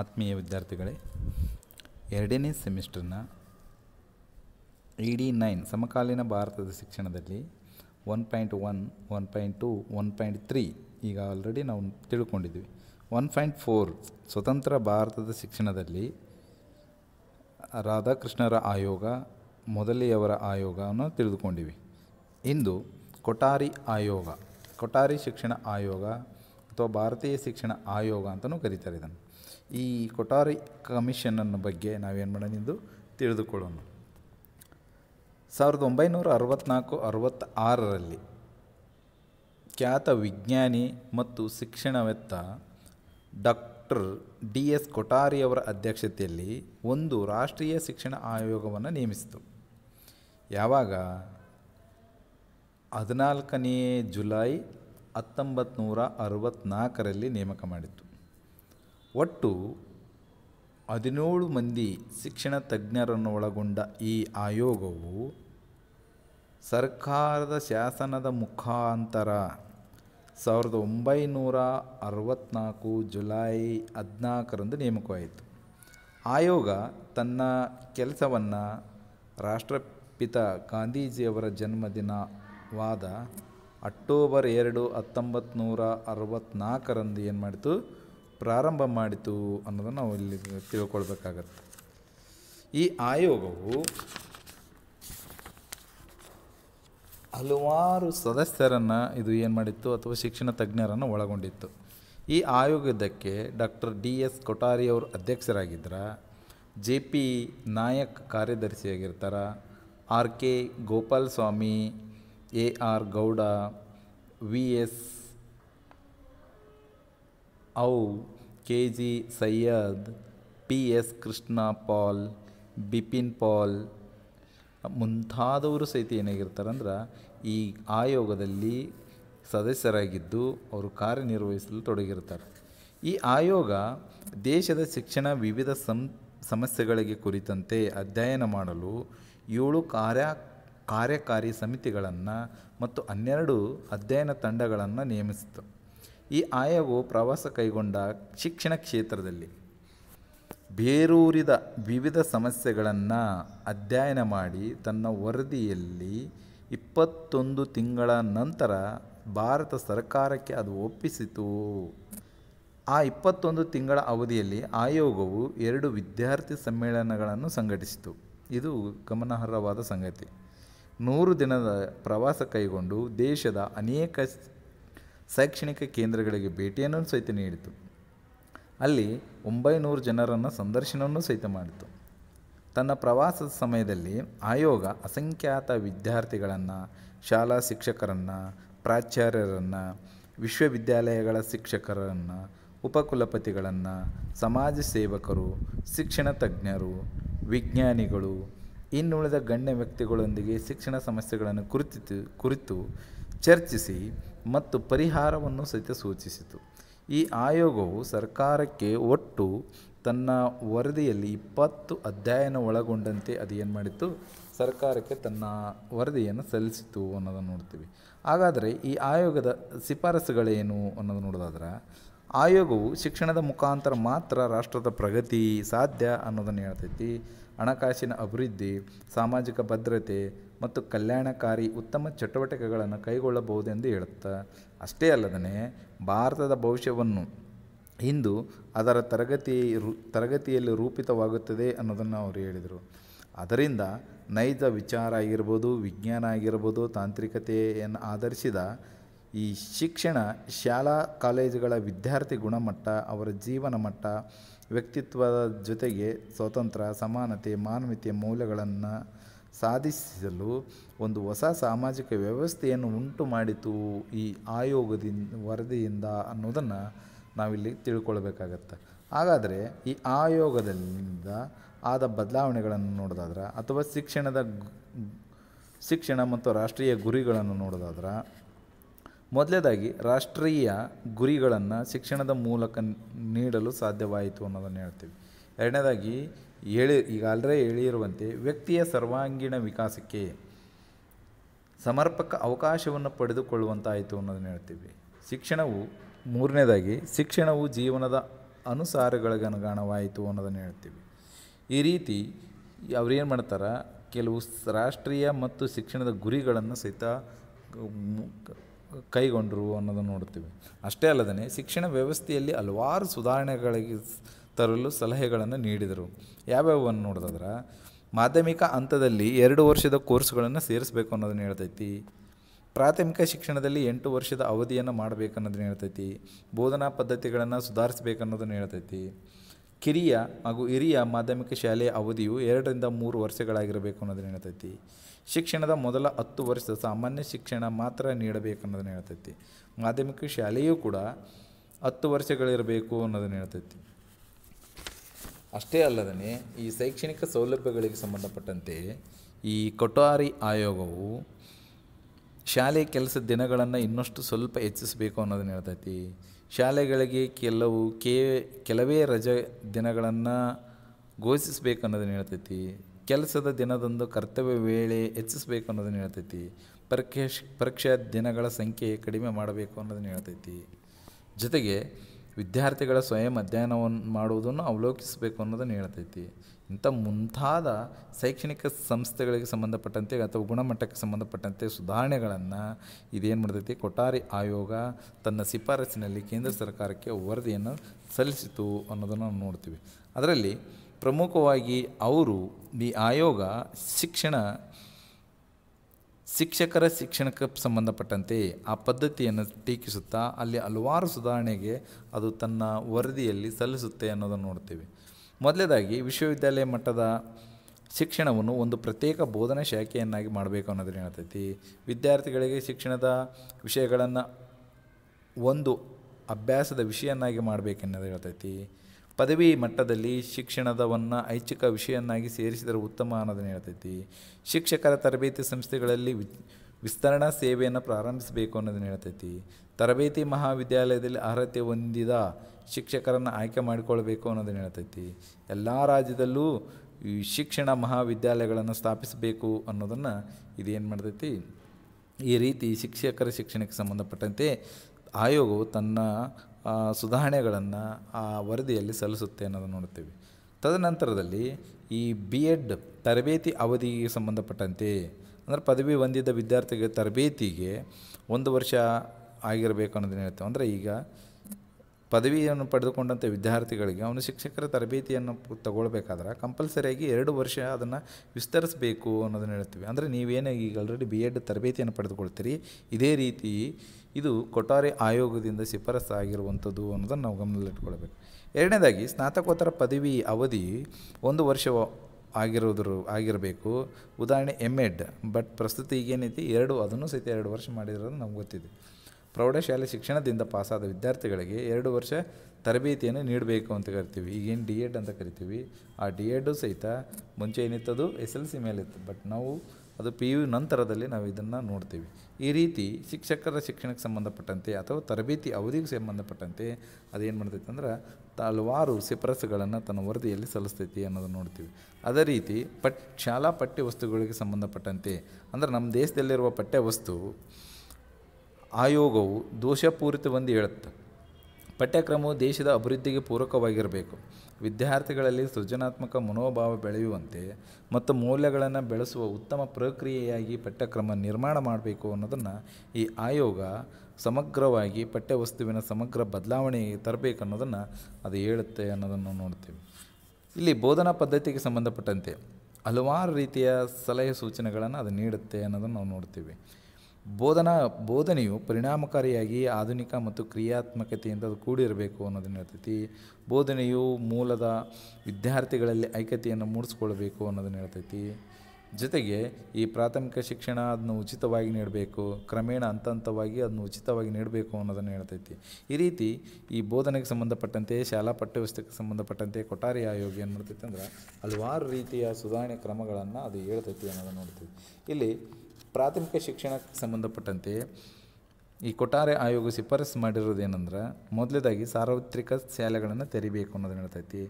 ಆತ್ಮೀಯ ವಿದ್ಯಾರ್ಥಿಗಳೇ ಎರಡನೇ ಸೆಮಿಸ್ಟರ್ನ ಇ ಡಿ ನೈನ್ ಸಮಕಾಲೀನ ಭಾರತದ ಶಿಕ್ಷಣದಲ್ಲಿ one point one one point two one point three ಈಗ ಆಲ್ರೆಡಿ ನಾವು ತಿಳ್ಕೊಂಡಿದ್ವಿ ಒನ್ ಪಾಯಿಂಟ್ ಫೋರ್ ಸ್ವತಂತ್ರ ಭಾರತದ ಶಿಕ್ಷಣದಲ್ಲಿ ರಾಧಾಕೃಷ್ಣರ ಆಯೋಗ ಮೊದಲಿಯವರ ಆಯೋಗವನ್ನು ತಿಳಿದುಕೊಂಡಿವಿ ಇಂದು ಕೊಠಾರಿ ಆಯೋಗ ಕೊಠಾರಿ ಶಿಕ್ಷಣ ಆಯೋಗ ಅಥವಾ ಭಾರತೀಯ ಶಿಕ್ಷಣ ಆಯೋಗ ಅಂತಲೂ ಕರೀತಾರೆ ಇದನ್ನು ಈ ಕೊಠಾರಿ ಕಮಿಷನನ್ನು ಬಗ್ಗೆ ನಾವೇನು ಮಾಡೋಣ ಎಂದು ತಿಳಿದುಕೊಳ್ಳೋಣ ಸಾವಿರದ ಒಂಬೈನೂರ ಅರವತ್ತ್ನಾಲ್ಕು ಆರರಲ್ಲಿ ಖ್ಯಾತ ವಿಜ್ಞಾನಿ ಮತ್ತು ಶಿಕ್ಷಣವೆತ್ತ ಡಾಕ್ಟರ್ ಡಿ ಎಸ್ ಕೊಠಾರಿಯವರ ಅಧ್ಯಕ್ಷತೆಯಲ್ಲಿ ಒಂದು ರಾಷ್ಟ್ರೀಯ ಶಿಕ್ಷಣ ಆಯೋಗವನ್ನು ನೇಮಿಸಿತು ಯಾವಾಗ ಹದಿನಾಲ್ಕನೇ ಜುಲೈ ಹತ್ತೊಂಬತ್ತು ನೂರ ಅರವತ್ತ್ನಾಲ್ಕರಲ್ಲಿ ನೇಮಕ ಮಾಡಿತ್ತು ಒಟ್ಟು ಹದಿನೇಳು ಮಂದಿ ಶಿಕ್ಷಣ ತಜ್ಞರನ್ನು ಒಳಗೊಂಡ ಈ ಆಯೋಗವು ಸರ್ಕಾರದ ಶಾಸನದ ಮುಖಾಂತರ ಸಾವಿರದ ಒಂಬೈನೂರ ಅರವತ್ತ್ನಾಲ್ಕು ಜುಲೈ ಹದಿನಾಲ್ಕರಂದು ನೇಮಕವಾಯಿತು ಆಯೋಗ ತನ್ನ ಕೆಲಸವನ್ನು ರಾಷ್ಟ್ರಪಿತ ಗಾಂಧೀಜಿಯವರ ಜನ್ಮದಿನವಾದ ಅಕ್ಟೋಬರ್ ಎರಡು ಹತ್ತೊಂಬತ್ತು ನೂರ ಅರವತ್ನಾಲ್ಕರಂದು ಏನು ಮಾಡಿತು ಪ್ರಾರಂಭ ಮಾಡಿತು ಅನ್ನೋದನ್ನು ನಾವು ಇಲ್ಲಿ ತಿಳ್ಕೊಳ್ಬೇಕಾಗತ್ತೆ ಈ ಆಯೋಗವು ಹಲವಾರು ಸದಸ್ಯರನ್ನು ಇದು ಏನು ಮಾಡಿತ್ತು ಅಥವಾ ಶಿಕ್ಷಣ ತಜ್ಞರನ್ನು ಒಳಗೊಂಡಿತ್ತು ಈ ಆಯೋಗದಕ್ಕೆ ಡಾಕ್ಟರ್ ಡಿ ಎಸ್ ಕೊಠಾರಿ ಅವರು ಅಧ್ಯಕ್ಷರಾಗಿದ್ದರ ಜೆ ಪಿ ನಾಯಕ್ ಕಾರ್ಯದರ್ಶಿಯಾಗಿರ್ತಾರ R K Gopal Swami A R Gowda V S ಅವು K G Syed P S Krishna Pal Bipin Pal ಮುಂತಾದವರು ಸಹಿತ ಏನಾಗಿರ್ತಾರಂದ್ರೆ ಈ ಆಯೋಗದಲ್ಲಿ ಸದಸ್ಯರಾಗಿದ್ದು ಅವರು ಕಾರ್ಯನಿರ್ವಹಿಸಲು ತೊಡಗಿರ್ತಾರೆ ಈ ಆಯೋಗ ದೇಶದ ಶಿಕ್ಷಣ ವಿವಿಧ ಸಂ ಸಮಸ್ಯೆಗಳಿಗೆ ಕುರಿತಂತೆ ಅಧ್ಯಯನ ಮಾಡಲು ಏಳು ಕಾರ್ಯ ಕಾರ್ಯಕಾರಿ ಸಮಿತಿಗಳನ್ನು ಮತ್ತು ಹನ್ನೆರಡು ಅಧ್ಯಯನ ತಂಡಗಳನ್ನು ನೇಮಿಸಿತು ಈ ಆಯವು ಪ್ರವಾಸ ಕೈಗೊಂಡ ಶಿಕ್ಷಣ ಕ್ಷೇತ್ರದಲ್ಲಿ ಬೇರೂರಿದ ವಿವಿಧ ಸಮಸ್ಯೆಗಳನ್ನು ಅಧ್ಯಯನ ಮಾಡಿ ತನ್ನ ವರದಿಯಲ್ಲಿ ಇಪ್ಪತ್ತೊಂದು ತಿಂಗಳ ನಂತರ ಭಾರತ ಸರ್ಕಾರಕ್ಕೆ ಅದು ಒಪ್ಪಿಸಿತು ಆ ಇಪ್ಪತ್ತೊಂದು ತಿಂಗಳ ಅವಧಿಯಲ್ಲಿ ಆಯೋಗವು ಎರಡು ವಿದ್ಯಾರ್ಥಿ ಸಮ್ಮೇಳನಗಳನ್ನು ಸಂಘಟಿಸಿತು ಇದು ಗಮನಾರ್ಹವಾದ ಸಂಗತಿ ನೂರು ದಿನದ ಪ್ರವಾಸ ಕೈಗೊಂಡು ದೇಶದ ಅನೇಕ ಶೈಕ್ಷಣಿಕ ಕೇಂದ್ರಗಳಿಗೆ ಭೇಟಿಯನ್ನು ಸಹಿತ ನೀಡಿತು ಅಲ್ಲಿ ಒಂಬೈನೂರು ಜನರನ್ನು ಸಂದರ್ಶನವನ್ನು ಸಹಿತ ಮಾಡಿತು ತನ್ನ ಪ್ರವಾಸದ ಸಮಯದಲ್ಲಿ ಆಯೋಗ ಅಸಂಖ್ಯಾತ ವಿದ್ಯಾರ್ಥಿಗಳನ್ನು ಶಾಲಾ ಶಿಕ್ಷಕರನ್ನು ಪ್ರಾಚಾರ್ಯರನ್ನು ವಿಶ್ವವಿದ್ಯಾಲಯಗಳ ಶಿಕ್ಷಕರನ್ನು ಉಪಕುಲಪತಿಗಳನ್ನು ಸಮಾಜ ಸೇವಕರು ಶಿಕ್ಷಣ ತಜ್ಞರು ವಿಜ್ಞಾನಿಗಳು ಇನ್ನುಳಿದ ಗಣ್ಯ ವ್ಯಕ್ತಿಗಳೊಂದಿಗೆ ಶಿಕ್ಷಣ ಸಮಸ್ಯೆಗಳನ್ನು ಕುರಿತು ಕುರಿತು ಚರ್ಚಿಸಿ ಮತ್ತು ಪರಿಹಾರವನ್ನು ಸಹಿತ ಸೂಚಿಸಿತು ಈ ಆಯೋಗವು ಸರ್ಕಾರಕ್ಕೆ ಒಟ್ಟು ತನ್ನ ವರದಿಯಲ್ಲಿ ಇಪ್ಪತ್ತು ಅಧ್ಯಯನ ಒಳಗೊಂಡಂತೆ ಅದು ಏನು ಮಾಡಿತ್ತು ಸರ್ಕಾರಕ್ಕೆ ತನ್ನ ವರದಿಯನ್ನು ಸಲ್ಲಿಸಿತು ಅನ್ನೋದನ್ನು ನೋಡ್ತೀವಿ ಹಾಗಾದರೆ ಈ ಆಯೋಗದ ಶಿಫಾರಸುಗಳೇನು ಅನ್ನೋದು ನೋಡೋದಾದ್ರೆ ಆಯೋಗವು ಶಿಕ್ಷಣದ ಮುಖಾಂತರ ಮಾತ್ರ ರಾಷ್ಟ್ರದ ಪ್ರಗತಿ ಸಾಧ್ಯ ಅನ್ನೋದನ್ನು ಹೇಳ್ತೈತಿ ಹಣಕಾಸಿನ ಅಭಿವೃದ್ಧಿ ಸಾಮಾಜಿಕ ಭದ್ರತೆ ಮತ್ತು ಕಲ್ಯಾಣಕಾರಿ ಉತ್ತಮ ಚಟುವಟಿಕೆಗಳನ್ನು ಕೈಗೊಳ್ಳಬಹುದೆಂದು ಹೇಳುತ್ತ ಅಷ್ಟೇ ಅಲ್ಲದೇ ಭಾರತದ ಭವಿಷ್ಯವನ್ನು ಇಂದು ಅದರ ತರಗತಿ ತರಗತಿಯಲ್ಲಿ ರೂಪಿತವಾಗುತ್ತದೆ ಅನ್ನೋದನ್ನು ಅವರು ಹೇಳಿದರು ಅದರಿಂದ ನೈಜ ವಿಚಾರ ಆಗಿರ್ಬೋದು ವಿಜ್ಞಾನ ಆಗಿರ್ಬೋದು ತಾಂತ್ರಿಕತೆಯನ್ನು ಆಧರಿಸಿದ ಈ ಶಿಕ್ಷಣ ಶಾಲಾ ಕಾಲೇಜುಗಳ ವಿದ್ಯಾರ್ಥಿ ಗುಣಮಟ್ಟ ಅವರ ಜೀವನ ಮಟ್ಟ ವ್ಯಕ್ತಿತ್ವದ ಜೊತೆಗೆ ಸ್ವತಂತ್ರ ಸಮಾನತೆ ಮಾನವೀಯತೆಯ ಮೌಲ್ಯಗಳನ್ನು ಸಾಧಿಸಲು ಒಂದು ಹೊಸ ಸಾಮಾಜಿಕ ವ್ಯವಸ್ಥೆಯನ್ನು ಉಂಟು ಮಾಡಿತು ಈ ಆಯೋಗದಿಂದ ವರದಿಯಿಂದ ಅನ್ನೋದನ್ನು ನಾವಿಲ್ಲಿ ತಿಳ್ಕೊಳ್ಬೇಕಾಗತ್ತೆ ಹಾಗಾದರೆ ಈ ಆಯೋಗದಿಂದ ಆದ ಬದಲಾವಣೆಗಳನ್ನು ನೋಡೋದಾದ್ರೆ ಅಥವಾ ಶಿಕ್ಷಣದ ಶಿಕ್ಷಣ ಮತ್ತು ರಾಷ್ಟ್ರೀಯ ಗುರಿಗಳನ್ನು ನೋಡೋದಾದ್ರೆ ಮೊದಲನೇದಾಗಿ ರಾಷ್ಟ್ರೀಯ ಗುರಿಗಳನ್ನು ಶಿಕ್ಷಣದ ಮೂಲಕ ನೀಡಲು ಸಾಧ್ಯವಾಯಿತು ಅನ್ನೋದನ್ನು ಹೇಳ್ತೀವಿ ಎರಡನೇದಾಗಿ ಹೇಳಿ ಈಗ ಆಲ್ರೇ ಹೇಳಿರುವಂತೆ ವ್ಯಕ್ತಿಯ ಸರ್ವಾಂಗೀಣ ವಿಕಾಸಕ್ಕೆ ಸಮರ್ಪಕ ಅವಕಾಶವನ್ನು ಪಡೆದುಕೊಳ್ಳುವಂತಾಯಿತು ಅನ್ನೋದನ್ನು ಹೇಳ್ತೀವಿ ಶಿಕ್ಷಣವು ಮೂರನೇದಾಗಿ ಶಿಕ್ಷಣವು ಜೀವನದ ಅನುಸಾರಗಳಿಗೆ ಅನುಗಾಣವಾಯಿತು ಅನ್ನೋದನ್ನು ಹೇಳ್ತೀವಿ ಈ ರೀತಿ ಅವ್ರೇನು ಮಾಡ್ತಾರೆ ಕೆಲವು ರಾಷ್ಟ್ರೀಯ ಮತ್ತು ಶಿಕ್ಷಣದ ಗುರಿಗಳನ್ನು ಸಹಿತ ಕೈಗೊಂಡರು ಅನ್ನೋದನ್ನು ನೋಡ್ತೀವಿ ಅಷ್ಟೇ ಅಲ್ಲದೆ ಶಿಕ್ಷಣ ವ್ಯವಸ್ಥೆಯಲ್ಲಿ ಹಲವಾರು ಸುಧಾರಣೆಗಳಿಗೆ ತರಲು ಸಲಹೆಗಳನ್ನು ನೀಡಿದರು ಯಾವ್ಯಾವನ್ನು ನೋಡಿದ್ರೆ ಮಾಧ್ಯಮಿಕ ಹಂತದಲ್ಲಿ ಎರಡು ವರ್ಷದ ಕೋರ್ಸ್ಗಳನ್ನು ಸೇರಿಸಬೇಕು ಅನ್ನೋದನ್ನು ಹೇಳ್ತೈತಿ ಪ್ರಾಥಮಿಕ ಶಿಕ್ಷಣದಲ್ಲಿ ಎಂಟು ವರ್ಷದ ಅವಧಿಯನ್ನು ಅನ್ನೋದನ್ನು ಹೇಳ್ತೈತಿ ಬೋಧನಾ ಪದ್ಧತಿಗಳನ್ನು ಸುಧಾರಿಸ್ಬೇಕನ್ನೋದನ್ನು ಹೇಳ್ತೈತಿ ಕಿರಿಯ ಹಾಗೂ ಹಿರಿಯ ಮಾಧ್ಯಮಿಕ ಶಾಲೆಯ ಅವಧಿಯು ಎರಡರಿಂದ ಮೂರು ವರ್ಷಗಳಾಗಿರಬೇಕು ಅನ್ನೋದನ್ನು ಹೇಳ್ತೈತಿ ಶಿಕ್ಷಣದ ಮೊದಲ ಹತ್ತು ವರ್ಷದ ಸಾಮಾನ್ಯ ಶಿಕ್ಷಣ ಮಾತ್ರ ನೀಡಬೇಕು ಅನ್ನೋದನ್ನು ಹೇಳ್ತೈತಿ ಮಾಧ್ಯಮಿಕ ಶಾಲೆಯೂ ಕೂಡ ಹತ್ತು ವರ್ಷಗಳಿರಬೇಕು ಅನ್ನೋದನ್ನು ಹೇಳ್ತೈತಿ ಅಷ್ಟೇ ಅಲ್ಲದೇ ಈ ಶೈಕ್ಷಣಿಕ ಸೌಲಭ್ಯಗಳಿಗೆ ಸಂಬಂಧಪಟ್ಟಂತೆ ಈ ಕೊಠಾರಿ ಆಯೋಗವು ಶಾಲೆ ಕೆಲಸದ ದಿನಗಳನ್ನು ಇನ್ನಷ್ಟು ಸ್ವಲ್ಪ ಹೆಚ್ಚಿಸಬೇಕು ಅನ್ನೋದನ್ನು ಹೇಳ್ತೈತಿ ಶಾಲೆಗಳಿಗೆ ಕೆಲವು ಕೇ ಕೆಲವೇ ರಜೆ ದಿನಗಳನ್ನು ಘೋಷಿಸಬೇಕು ಅನ್ನೋದನ್ನು ಹೇಳ್ತೈತಿ ಕೆಲಸದ ದಿನದಂದು ಕರ್ತವ್ಯ ವೇಳೆ ಹೆಚ್ಚಿಸ್ಬೇಕು ಅನ್ನೋದನ್ನು ಹೇಳ್ತೈತಿ ಪರೀಕ್ಷೆ ಪರೀಕ್ಷಾ ದಿನಗಳ ಸಂಖ್ಯೆ ಕಡಿಮೆ ಮಾಡಬೇಕು ಅನ್ನೋದನ್ನು ಹೇಳ್ತೈತಿ ಜೊತೆಗೆ ವಿದ್ಯಾರ್ಥಿಗಳ ಸ್ವಯಂ ಅಧ್ಯಯನವನ್ನು ಮಾಡುವುದನ್ನು ಅವಲೋಕಿಸಬೇಕು ಅನ್ನೋದನ್ನು ಹೇಳ್ತೈತಿ ಇಂಥ ಮುಂತಾದ ಶೈಕ್ಷಣಿಕ ಸಂಸ್ಥೆಗಳಿಗೆ ಸಂಬಂಧಪಟ್ಟಂತೆ ಅಥವಾ ಗುಣಮಟ್ಟಕ್ಕೆ ಸಂಬಂಧಪಟ್ಟಂತೆ ಸುಧಾರಣೆಗಳನ್ನು ಇದೇನು ಮಾಡ್ತೈತಿ ಕೊಠಾರಿ ಆಯೋಗ ತನ್ನ ಶಿಫಾರಸಿನಲ್ಲಿ ಕೇಂದ್ರ ಸರ್ಕಾರಕ್ಕೆ ವರದಿಯನ್ನು ಸಲ್ಲಿಸಿತು ಅನ್ನೋದನ್ನು ನಾವು ನೋಡ್ತೀವಿ ಅದರಲ್ಲಿ ಪ್ರಮುಖವಾಗಿ ಅವರು ಈ ಆಯೋಗ ಶಿಕ್ಷಣ ಶಿಕ್ಷಕರ ಶಿಕ್ಷಣಕ್ಕೆ ಸಂಬಂಧಪಟ್ಟಂತೆ ಆ ಪದ್ಧತಿಯನ್ನು ಟೀಕಿಸುತ್ತಾ ಅಲ್ಲಿ ಹಲವಾರು ಸುಧಾರಣೆಗೆ ಅದು ತನ್ನ ವರದಿಯಲ್ಲಿ ಸಲ್ಲಿಸುತ್ತೆ ಅನ್ನೋದನ್ನು ನೋಡ್ತೀವಿ ಮೊದಲೇದಾಗಿ ವಿಶ್ವವಿದ್ಯಾಲಯ ಮಟ್ಟದ ಶಿಕ್ಷಣವನ್ನು ಒಂದು ಪ್ರತ್ಯೇಕ ಬೋಧನಾ ಶಾಖೆಯನ್ನಾಗಿ ಮಾಡಬೇಕು ಅನ್ನೋದ್ರ ಏನಾಗ್ತೈತಿ ವಿದ್ಯಾರ್ಥಿಗಳಿಗೆ ಶಿಕ್ಷಣದ ವಿಷಯಗಳನ್ನು ಒಂದು ಅಭ್ಯಾಸದ ವಿಷಯನ್ನಾಗಿ ಮಾಡಬೇಕೆನ್ನೋದು ಹೇಳ್ತೈತಿ ಪದವಿ ಮಟ್ಟದಲ್ಲಿ ಶಿಕ್ಷಣದವನ್ನು ಐಚ್ಛಿಕ ವಿಷಯನ್ನಾಗಿ ಸೇರಿಸಿದರೆ ಉತ್ತಮ ಅನ್ನೋದನ್ನು ಹೇಳ್ತೈತಿ ಶಿಕ್ಷಕರ ತರಬೇತಿ ಸಂಸ್ಥೆಗಳಲ್ಲಿ ವಿಸ್ತರಣಾ ಸೇವೆಯನ್ನು ಪ್ರಾರಂಭಿಸಬೇಕು ಅನ್ನೋದನ್ನು ಹೇಳ್ತೈತಿ ತರಬೇತಿ ಮಹಾವಿದ್ಯಾಲಯದಲ್ಲಿ ಅರ್ಹತೆ ಹೊಂದಿದ ಶಿಕ್ಷಕರನ್ನು ಆಯ್ಕೆ ಮಾಡಿಕೊಳ್ಬೇಕು ಅನ್ನೋದನ್ನು ಹೇಳ್ತೈತಿ ಎಲ್ಲ ರಾಜ್ಯದಲ್ಲೂ ಈ ಶಿಕ್ಷಣ ಮಹಾವಿದ್ಯಾಲಯಗಳನ್ನು ಸ್ಥಾಪಿಸಬೇಕು ಅನ್ನೋದನ್ನು ಇದೇನು ಮಾಡ್ತೈತಿ ಈ ರೀತಿ ಶಿಕ್ಷಕರ ಶಿಕ್ಷಣಕ್ಕೆ ಸಂಬಂಧಪಟ್ಟಂತೆ ಆಯೋಗವು ತನ್ನ ಸುಧಾರಣೆಗಳನ್ನು ಆ ವರದಿಯಲ್ಲಿ ಸಲ್ಲಿಸುತ್ತೆ ಅನ್ನೋದನ್ನು ನೋಡ್ತೀವಿ ತದನಂತರದಲ್ಲಿ ಈ ಬಿ ಎಡ್ ತರಬೇತಿ ಅವಧಿಗೆ ಸಂಬಂಧಪಟ್ಟಂತೆ ಅಂದರೆ ಪದವಿ ಹೊಂದಿದ್ದ ವಿದ್ಯಾರ್ಥಿಗೆ ತರಬೇತಿಗೆ ಒಂದು ವರ್ಷ ಆಗಿರಬೇಕು ಅನ್ನೋದನ್ನ ಹೇಳ್ತೇವೆ ಅಂದರೆ ಈಗ ಪದವಿಯನ್ನು ಪಡೆದುಕೊಂಡಂಥ ವಿದ್ಯಾರ್ಥಿಗಳಿಗೆ ಅವನು ಶಿಕ್ಷಕರ ತರಬೇತಿಯನ್ನು ತಗೊಳ್ಬೇಕಾದ್ರೆ ಕಂಪಲ್ಸರಿಯಾಗಿ ಎರಡು ವರ್ಷ ಅದನ್ನು ವಿಸ್ತರಿಸಬೇಕು ಅನ್ನೋದನ್ನು ಹೇಳ್ತೀವಿ ಅಂದರೆ ನೀವೇನೇ ಈಗ ಆಲ್ರೆಡಿ ಬಿ ಎಡ್ ತರಬೇತಿಯನ್ನು ಪಡೆದುಕೊಳ್ತೀರಿ ಇದೇ ರೀತಿ ಇದು ಕೊಠಾರಿ ಆಯೋಗದಿಂದ ಶಿಫಾರಸು ಆಗಿರುವಂಥದ್ದು ಅನ್ನೋದನ್ನು ನಾವು ಗಮನದಲ್ಲಿಟ್ಕೊಳ್ಬೇಕು ಎರಡನೇದಾಗಿ ಸ್ನಾತಕೋತ್ತರ ಪದವಿ ಅವಧಿ ಒಂದು ವರ್ಷ ಆಗಿರೋದ್ರ ಆಗಿರಬೇಕು ಉದಾಹರಣೆ ಎಮ್ ಎಡ್ ಬಟ್ ಪ್ರಸ್ತುತ ಈಗೇನೈತಿ ಎರಡು ಅದನ್ನು ಸಹಿತ ಎರಡು ವರ್ಷ ಮಾಡಿರೋದು ನಮ್ಗೆ ಗೊತ್ತಿದೆ ಪ್ರೌಢಶಾಲೆ ಶಿಕ್ಷಣದಿಂದ ಪಾಸಾದ ವಿದ್ಯಾರ್ಥಿಗಳಿಗೆ ಎರಡು ವರ್ಷ ತರಬೇತಿಯನ್ನು ನೀಡಬೇಕು ಅಂತ ಕರಿತೀವಿ ಈಗೇನು ಡಿ ಎಡ್ ಅಂತ ಕರಿತೀವಿ ಆ ಡಿ ಎಡ್ಡು ಸಹಿತ ಮುಂಚೆ ಏನಿತ್ತದು ಎಸ್ ಎಲ್ ಸಿ ಮೇಲಿತ್ತು ಬಟ್ ನಾವು ಅದು ಪಿ ಯು ನಂತರದಲ್ಲಿ ನಾವು ಇದನ್ನು ನೋಡ್ತೀವಿ ಈ ರೀತಿ ಶಿಕ್ಷಕರ ಶಿಕ್ಷಣಕ್ಕೆ ಸಂಬಂಧಪಟ್ಟಂತೆ ಅಥವಾ ತರಬೇತಿ ಅವಧಿಗೆ ಸಂಬಂಧಪಟ್ಟಂತೆ ಅದೇನು ಮಾಡ್ತೈತೆ ಅಂದ್ರೆ ಹಲವಾರು ಶಿಫಾರಸುಗಳನ್ನು ತನ್ನ ವರದಿಯಲ್ಲಿ ಸಲ್ಲಿಸ್ತೈತಿ ಅನ್ನೋದನ್ನು ನೋಡ್ತೀವಿ ಅದೇ ರೀತಿ ಪಟ್ ಶಾಲಾ ಪಠ್ಯ ವಸ್ತುಗಳಿಗೆ ಸಂಬಂಧಪಟ್ಟಂತೆ ಅಂದರೆ ನಮ್ಮ ದೇಶದಲ್ಲಿರುವ ಪಠ್ಯ ವಸ್ತು ಆಯೋಗವು ದೋಷಪೂರಿತವೆಂದು ಹೇಳುತ್ತೆ ಪಠ್ಯಕ್ರಮವು ದೇಶದ ಅಭಿವೃದ್ಧಿಗೆ ಪೂರಕವಾಗಿರಬೇಕು ವಿದ್ಯಾರ್ಥಿಗಳಲ್ಲಿ ಸೃಜನಾತ್ಮಕ ಮನೋಭಾವ ಬೆಳೆಯುವಂತೆ ಮತ್ತು ಮೌಲ್ಯಗಳನ್ನು ಬೆಳೆಸುವ ಉತ್ತಮ ಪ್ರಕ್ರಿಯೆಯಾಗಿ ಪಠ್ಯಕ್ರಮ ನಿರ್ಮಾಣ ಮಾಡಬೇಕು ಅನ್ನೋದನ್ನು ಈ ಆಯೋಗ ಸಮಗ್ರವಾಗಿ ಪಠ್ಯವಸ್ತುವಿನ ಸಮಗ್ರ ಬದಲಾವಣೆಗೆ ತರಬೇಕು ಅನ್ನೋದನ್ನು ಅದು ಹೇಳುತ್ತೆ ಅನ್ನೋದನ್ನು ನೋಡ್ತೀವಿ ಇಲ್ಲಿ ಬೋಧನಾ ಪದ್ಧತಿಗೆ ಸಂಬಂಧಪಟ್ಟಂತೆ ಹಲವಾರು ರೀತಿಯ ಸಲಹೆ ಸೂಚನೆಗಳನ್ನು ಅದು ನೀಡುತ್ತೆ ಅನ್ನೋದನ್ನು ನಾವು ನೋಡ್ತೀವಿ ಬೋಧನಾ ಬೋಧನೆಯು ಪರಿಣಾಮಕಾರಿಯಾಗಿ ಆಧುನಿಕ ಮತ್ತು ಕ್ರಿಯಾತ್ಮಕತೆಯಿಂದ ಅದು ಕೂಡಿರಬೇಕು ಅನ್ನೋದನ್ನು ಹೇಳ್ತೈತಿ ಬೋಧನೆಯು ಮೂಲದ ವಿದ್ಯಾರ್ಥಿಗಳಲ್ಲಿ ಐಕ್ಯತೆಯನ್ನು ಮೂಡಿಸ್ಕೊಳ್ಬೇಕು ಅನ್ನೋದನ್ನು ಹೇಳ್ತೈತಿ ಜೊತೆಗೆ ಈ ಪ್ರಾಥಮಿಕ ಶಿಕ್ಷಣ ಅದನ್ನು ಉಚಿತವಾಗಿ ನೀಡಬೇಕು ಕ್ರಮೇಣ ಹಂತ ಹಂತವಾಗಿ ಅದನ್ನು ಉಚಿತವಾಗಿ ನೀಡಬೇಕು ಅನ್ನೋದನ್ನು ಹೇಳ್ತೈತಿ ಈ ರೀತಿ ಈ ಬೋಧನೆಗೆ ಸಂಬಂಧಪಟ್ಟಂತೆ ಶಾಲಾ ಪಠ್ಯಪುಸ್ತಕಕ್ಕೆ ಸಂಬಂಧಪಟ್ಟಂತೆ ಕೊಠಾರಿ ಆಯೋಗ ಏನು ಮಾಡ್ತೈತೆ ಅಂದ್ರೆ ಹಲವಾರು ರೀತಿಯ ಸುಧಾರಣೆ ಕ್ರಮಗಳನ್ನು ಅದು ಹೇಳ್ತೈತಿ ಅನ್ನೋದನ್ನು ನೋಡ್ತೀವಿ ಇಲ್ಲಿ ಪ್ರಾಥಮಿಕ ಶಿಕ್ಷಣಕ್ಕೆ ಸಂಬಂಧಪಟ್ಟಂತೆ ಈ ಕೊಠಾರೆ ಆಯೋಗ ಶಿಫಾರಸು ಮಾಡಿರೋದೇನೆಂದ್ರೆ ಮೊದಲೇದಾಗಿ ಸಾರ್ವತ್ರಿಕ ಶಾಲೆಗಳನ್ನು ತೆರಿಬೇಕು ಅನ್ನೋದು ಹೇಳ್ತೈತಿ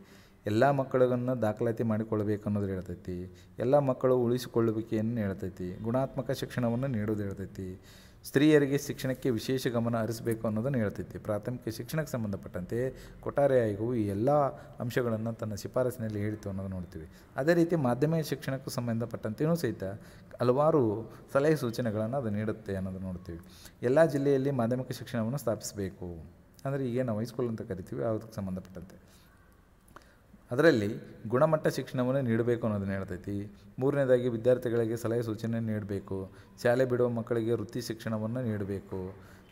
ಎಲ್ಲ ಮಕ್ಕಳನ್ನು ದಾಖಲಾತಿ ಮಾಡಿಕೊಳ್ಬೇಕು ಅನ್ನೋದು ಹೇಳ್ತೈತಿ ಎಲ್ಲ ಮಕ್ಕಳು ಉಳಿಸಿಕೊಳ್ಳುವಿಕೆಯನ್ನು ಹೇಳ್ತೈತಿ ಗುಣಾತ್ಮಕ ಶಿಕ್ಷಣವನ್ನು ನೀಡೋದು ಹೇಳ್ತೈತಿ ಸ್ತ್ರೀಯರಿಗೆ ಶಿಕ್ಷಣಕ್ಕೆ ವಿಶೇಷ ಗಮನ ಹರಿಸಬೇಕು ಅನ್ನೋದನ್ನು ಹೇಳ್ತೈತಿ ಪ್ರಾಥಮಿಕ ಶಿಕ್ಷಣಕ್ಕೆ ಸಂಬಂಧಪಟ್ಟಂತೆ ಕೊಠಾರೆ ಆಯೋಗವು ಈ ಎಲ್ಲ ಅಂಶಗಳನ್ನು ತನ್ನ ಶಿಫಾರಸಿನಲ್ಲಿ ಹೇಳಿತು ಅನ್ನೋದು ನೋಡ್ತೀವಿ ಅದೇ ರೀತಿ ಮಾಧ್ಯಮ ಶಿಕ್ಷಣಕ್ಕೂ ಸಂಬಂಧಪಟ್ಟಂತೆಯೂ ಸಹಿತ ಹಲವಾರು ಸಲಹೆ ಸೂಚನೆಗಳನ್ನು ಅದು ನೀಡುತ್ತೆ ಅನ್ನೋದು ನೋಡ್ತೀವಿ ಎಲ್ಲ ಜಿಲ್ಲೆಯಲ್ಲಿ ಮಾಧ್ಯಮಿಕ ಶಿಕ್ಷಣವನ್ನು ಸ್ಥಾಪಿಸಬೇಕು ಅಂದರೆ ನಾವು ಹೈಸ್ಕೂಲ್ ಅಂತ ಕರಿತೀವಿ ಅದಕ್ಕೆ ಸಂಬಂಧಪಟ್ಟಂತೆ ಅದರಲ್ಲಿ ಗುಣಮಟ್ಟ ಶಿಕ್ಷಣವನ್ನು ನೀಡಬೇಕು ಅನ್ನೋದನ್ನ ಹೇಳ್ತೈತಿ ಮೂರನೇದಾಗಿ ವಿದ್ಯಾರ್ಥಿಗಳಿಗೆ ಸಲಹೆ ಸೂಚನೆ ನೀಡಬೇಕು ಶಾಲೆ ಬಿಡುವ ಮಕ್ಕಳಿಗೆ ವೃತ್ತಿ ಶಿಕ್ಷಣವನ್ನು ನೀಡಬೇಕು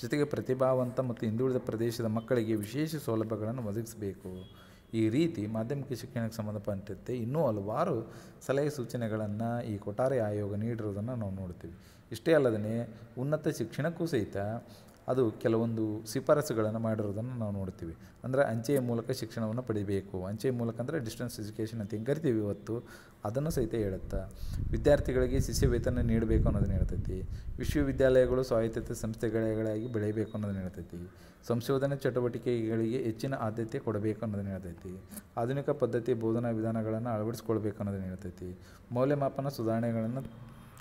ಜೊತೆಗೆ ಪ್ರತಿಭಾವಂತ ಮತ್ತು ಹಿಂದುಳಿದ ಪ್ರದೇಶದ ಮಕ್ಕಳಿಗೆ ವಿಶೇಷ ಸೌಲಭ್ಯಗಳನ್ನು ಒದಗಿಸಬೇಕು ಈ ರೀತಿ ಮಾಧ್ಯಮಿಕ ಶಿಕ್ಷಣಕ್ಕೆ ಸಂಬಂಧಪಟ್ಟಂತೆ ಇನ್ನೂ ಹಲವಾರು ಸಲಹೆ ಸೂಚನೆಗಳನ್ನು ಈ ಕೊಠಾರಿ ಆಯೋಗ ನೀಡಿರೋದನ್ನು ನಾವು ನೋಡ್ತೀವಿ ಇಷ್ಟೇ ಅಲ್ಲದೇ ಉನ್ನತ ಶಿಕ್ಷಣಕ್ಕೂ ಸಹಿತ ಅದು ಕೆಲವೊಂದು ಶಿಫಾರಸುಗಳನ್ನು ಮಾಡಿರೋದನ್ನು ನಾವು ನೋಡ್ತೀವಿ ಅಂದರೆ ಅಂಚೆಯ ಮೂಲಕ ಶಿಕ್ಷಣವನ್ನು ಪಡಿಬೇಕು ಅಂಚೆಯ ಮೂಲಕ ಅಂದರೆ ಡಿಸ್ಟೆನ್ಸ್ ಎಜುಕೇಷನ್ ಅಂತ ಹೆಂಗೆ ಕರಿತೀವಿ ಇವತ್ತು ಅದನ್ನು ಸಹಿತ ಹೇಳುತ್ತಾ ವಿದ್ಯಾರ್ಥಿಗಳಿಗೆ ಶಿಷ್ಯ ವೇತನ ನೀಡಬೇಕು ಅನ್ನೋದನ್ನ ಹೇಳ್ತೈತಿ ವಿಶ್ವವಿದ್ಯಾಲಯಗಳು ಸ್ವಾಯತ್ತ ಸಂಸ್ಥೆಗಳಾಗಿ ಬೆಳೆಯಬೇಕು ಅನ್ನೋದನ್ನ ಹೇಳ್ತೈತಿ ಸಂಶೋಧನೆ ಚಟುವಟಿಕೆಗಳಿಗೆ ಹೆಚ್ಚಿನ ಆದ್ಯತೆ ಕೊಡಬೇಕು ಅನ್ನೋದನ್ನ ಹೇಳ್ತೈತಿ ಆಧುನಿಕ ಪದ್ಧತಿ ಬೋಧನಾ ವಿಧಾನಗಳನ್ನು ಅಳವಡಿಸ್ಕೊಳ್ಬೇಕು ಅನ್ನೋದನ್ನು ಹೇಳ್ತೈತಿ ಮೌಲ್ಯಮಾಪನ ಸುಧಾರಣೆಗಳನ್ನು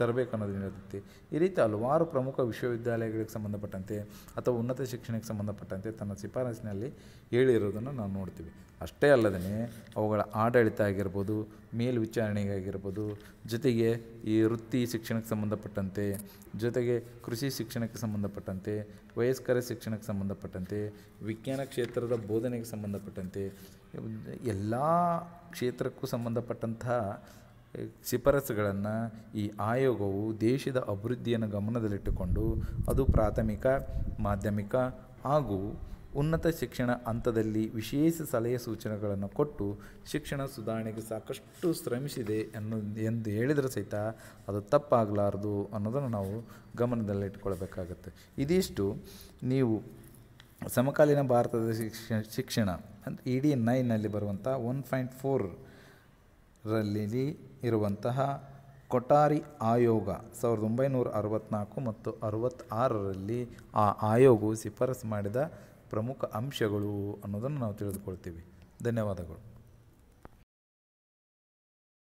ತರಬೇಕು ಇರ್ತೈತಿ ಈ ರೀತಿ ಹಲವಾರು ಪ್ರಮುಖ ವಿಶ್ವವಿದ್ಯಾಲಯಗಳಿಗೆ ಸಂಬಂಧಪಟ್ಟಂತೆ ಅಥವಾ ಉನ್ನತ ಶಿಕ್ಷಣಕ್ಕೆ ಸಂಬಂಧಪಟ್ಟಂತೆ ತನ್ನ ಶಿಫಾರಸಿನಲ್ಲಿ ಹೇಳಿರೋದನ್ನು ನಾವು ನೋಡ್ತೀವಿ ಅಷ್ಟೇ ಅಲ್ಲದೇ ಅವುಗಳ ಆಡಳಿತ ಆಗಿರ್ಬೋದು ಮೇಲ್ವಿಚಾರಣೆಗಾಗಿರ್ಬೋದು ಜೊತೆಗೆ ಈ ವೃತ್ತಿ ಶಿಕ್ಷಣಕ್ಕೆ ಸಂಬಂಧಪಟ್ಟಂತೆ ಜೊತೆಗೆ ಕೃಷಿ ಶಿಕ್ಷಣಕ್ಕೆ ಸಂಬಂಧಪಟ್ಟಂತೆ ವಯಸ್ಕರ ಶಿಕ್ಷಣಕ್ಕೆ ಸಂಬಂಧಪಟ್ಟಂತೆ ವಿಜ್ಞಾನ ಕ್ಷೇತ್ರದ ಬೋಧನೆಗೆ ಸಂಬಂಧಪಟ್ಟಂತೆ ಎಲ್ಲ ಕ್ಷೇತ್ರಕ್ಕೂ ಸಂಬಂಧಪಟ್ಟಂತಹ ಶಿಫಾರಸುಗಳನ್ನು ಈ ಆಯೋಗವು ದೇಶದ ಅಭಿವೃದ್ಧಿಯನ್ನು ಗಮನದಲ್ಲಿಟ್ಟುಕೊಂಡು ಅದು ಪ್ರಾಥಮಿಕ ಮಾಧ್ಯಮಿಕ ಹಾಗೂ ಉನ್ನತ ಶಿಕ್ಷಣ ಹಂತದಲ್ಲಿ ವಿಶೇಷ ಸಲಹೆ ಸೂಚನೆಗಳನ್ನು ಕೊಟ್ಟು ಶಿಕ್ಷಣ ಸುಧಾರಣೆಗೆ ಸಾಕಷ್ಟು ಶ್ರಮಿಸಿದೆ ಅನ್ನೋ ಎಂದು ಹೇಳಿದರೆ ಸಹಿತ ಅದು ತಪ್ಪಾಗಲಾರದು ಅನ್ನೋದನ್ನು ನಾವು ಗಮನದಲ್ಲಿಟ್ಕೊಳ್ಬೇಕಾಗತ್ತೆ ಇದಿಷ್ಟು ನೀವು ಸಮಕಾಲೀನ ಭಾರತದ ಶಿಕ್ಷಣ ಶಿಕ್ಷಣ ಅಂದರೆ ಇ ಡಿ ನೈನಲ್ಲಿ ಬರುವಂಥ ಒನ್ ಪಾಯಿಂಟ್ ಫೋರ್ ರಲ್ಲಿ ಇರುವಂತಹ ಕೊಠಾರಿ ಆಯೋಗ ಸಾವಿರದ ಒಂಬೈನೂರ ಅರವತ್ತ್ನಾಲ್ಕು ಮತ್ತು ಅರವತ್ತಾರರಲ್ಲಿ ಆ ಆಯೋಗವು ಶಿಫಾರಸು ಮಾಡಿದ ಪ್ರಮುಖ ಅಂಶಗಳು ಅನ್ನೋದನ್ನು ನಾವು ತಿಳಿದುಕೊಳ್ತೀವಿ ಧನ್ಯವಾದಗಳು